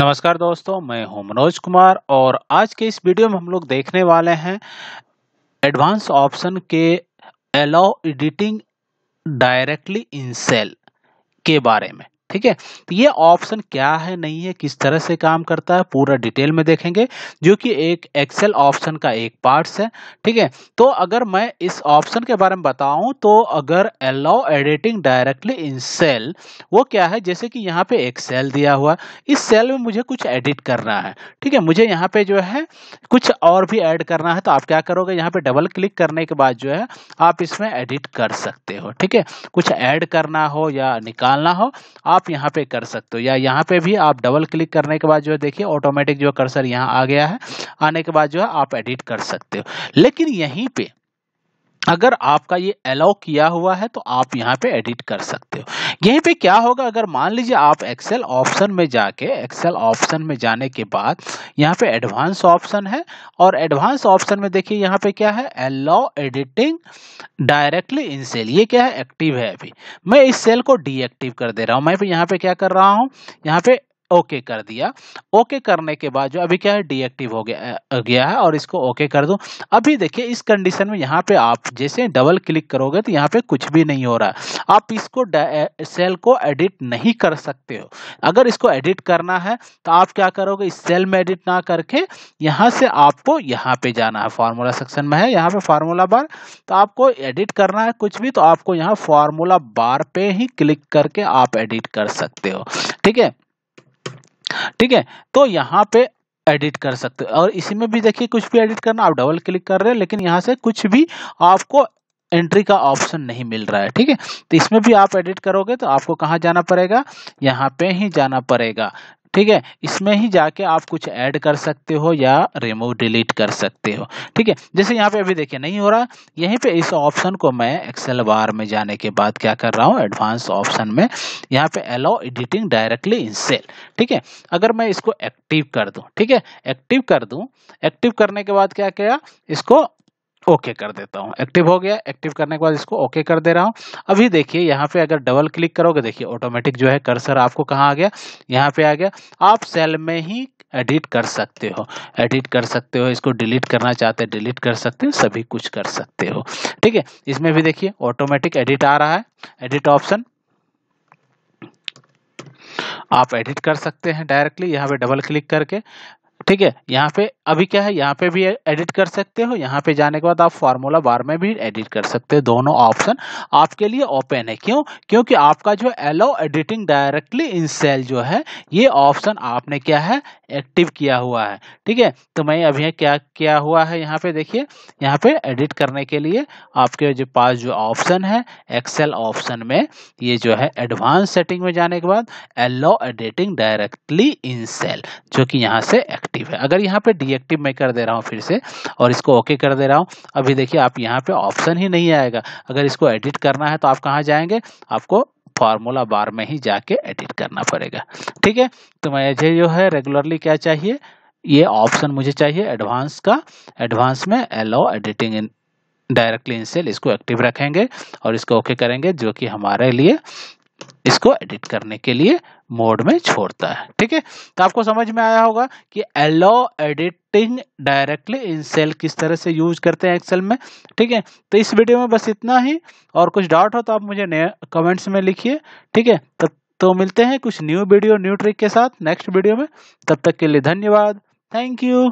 नमस्कार दोस्तों मैं हूं मनोज कुमार और आज के इस वीडियो में हम लोग देखने वाले हैं एडवांस ऑप्शन के allow editing directly in cell के बारे में ठीक है तो ये ऑप्शन क्या है नहीं है किस तरह से काम करता है पूरा डिटेल में देखेंगे जो कि एक एक्सेल ऑप्शन का एक पार्ट्स है ठीक है तो अगर मैं इस ऑप्शन के बारे में बताऊं तो अगर allow editing directly in cell वो क्या है जैसे कि यहाँ पे एक सेल दिया हुआ इस सेल में मुझे कुछ एडिट करना है ठीक है मुझे यहाँ पे जो है कुछ और भी एड करना है तो आप क्या करोगे यहाँ पे डबल क्लिक करने के बाद जो है आप इसमें एडिट कर सकते हो ठीक है कुछ ऐड करना हो या निकालना हो आप आप यहाँ पे कर सकते हो या यहाँ पे भी आप डबल क्लिक करने के बाद जो है देखिए ऑटोमेटिक जो कर्सर यहाँ आ गया है आने के बाद जो है आप एडिट कर सकते हो लेकिन यहीं पर अगर आपका ये अलाउ किया हुआ है तो आप यहाँ पे एडिट कर सकते हो यहीं पे क्या होगा अगर मान लीजिए आप एक्सेल ऑप्शन में जाके एक्सेल ऑप्शन में जाने के बाद यहाँ पे एडवांस ऑप्शन है और एडवांस ऑप्शन में देखिए यहाँ पे क्या है allow editing directly in cell ये क्या है एक्टिव है अभी मैं इस सेल को डीएक्टिव कर दे रहा हूँ मैं यहाँ पे क्या कर रहा हूँ यहाँ पे ओके कर दिया ओके करने के बाद जो अभी क्या है डीएक्टिव हो गया गया है और इसको ओके कर दो अभी देखिए इस कंडीशन में यहाँ पे आप जैसे डबल क्लिक करोगे तो यहाँ पे कुछ भी नहीं हो रहा है आप इसको सेल को एडिट नहीं कर सकते हो अगर इसको एडिट करना है तो आप क्या करोगे इस सेल में एडिट ना करके यहाँ से आपको यहाँ पे जाना है फार्मूला सेक्शन में है यहाँ पे फार्मूला बार तो आपको एडिट करना है कुछ भी तो आपको यहाँ फार्मूला बार पे ही क्लिक करके आप एडिट कर सकते हो ठीक है ठीक है तो यहाँ पे एडिट कर सकते हो और इसी में भी देखिए कुछ भी एडिट करना आप डबल क्लिक कर रहे हैं लेकिन यहाँ से कुछ भी आपको एंट्री का ऑप्शन नहीं मिल रहा है ठीक है तो इसमें भी आप एडिट करोगे तो आपको कहाँ जाना पड़ेगा यहाँ पे ही जाना पड़ेगा ठीक है इसमें ही जाके आप कुछ ऐड कर सकते हो या रिमूव डिलीट कर सकते हो ठीक है जैसे यहाँ पे अभी देखिए नहीं हो रहा यहीं पे इस ऑप्शन को मैं एक्सेल बार में जाने के बाद क्या कर रहा हूँ एडवांस ऑप्शन में यहाँ पे allow editing directly in cell ठीक है अगर मैं इसको एक्टिव कर दूँ ठीक है एक्टिव कर दूँ एक्टिव करने के बाद क्या किया इसको ओके कर देता हूँ एक्टिव हो गया एक्टिव करने के बाद इसको ओके कर दे रहा हूँ अभी देखिए यहाँ पे अगर डबल क्लिक करोगे देखिए ऑटोमेटिक जो है कर्सर आपको कहाँ आ गया यहाँ पे आ गया आप सेल में ही एडिट कर सकते हो एडिट कर सकते हो इसको डिलीट करना चाहते हैं डिलीट कर सकते हो सभी कुछ कर सकते हो ठीक है इसमें भी देखिए ऑटोमेटिक एडिट आ रहा है एडिट ऑप्शन आप एडिट कर सकते हैं डायरेक्टली यहाँ पे डबल क्लिक करके ठीक है यहाँ पे अभी क्या है यहाँ पे भी एडिट कर सकते हो यहाँ पे जाने के बाद आप फार्मूला बार में भी एडिट कर सकते हो दोनों ऑप्शन आपके लिए ओपन है क्यों क्योंकि आपका जो allow editing directly in cell जो है ये ऑप्शन आपने क्या है एक्टिव किया हुआ है ठीक है तो मैं अभी क्या किया हुआ है यहाँ पे देखिए यहाँ पे एडिट करने के लिए आपके जो पास जो ऑप्शन है एक्सेल ऑप्शन में ये जो है एडवांस सेटिंग में जाने के बाद allow editing directly in cell जो कि यहाँ से एक्टिव है अगर यहाँ पे डीएक्टिव मैं कर दे रहा हूँ फिर से और इसको ओके कर दे रहा हूँ अभी देखिए आप यहाँ पे ऑप्शन ही नहीं आएगा अगर इसको एडिट करना है तो आप कहाँ जाएंगे आपको फार्मूला बार में ही जाके एडिट करना पड़ेगा ठीक है तो मुझे जो है रेगुलरली क्या चाहिए ये ऑप्शन मुझे चाहिए एडवांस का एडवांस में allow editing in directly in cell इसको एक्टिव रखेंगे और इसको ओके okay करेंगे जो कि हमारे लिए इसको एडिट करने के लिए मोड में छोड़ता है ठीक है तो आपको समझ में आया होगा कि allow editing directly in cell किस तरह से यूज करते हैं एक्सेल में ठीक है तो इस वीडियो में बस इतना ही और कुछ डाउट हो तो आप मुझे कमेंट्स में लिखिए ठीक है तब तो मिलते हैं कुछ न्यू वीडियो न्यू ट्रिक के साथ नेक्स्ट वीडियो में तब तक के लिए धन्यवाद थैंक यू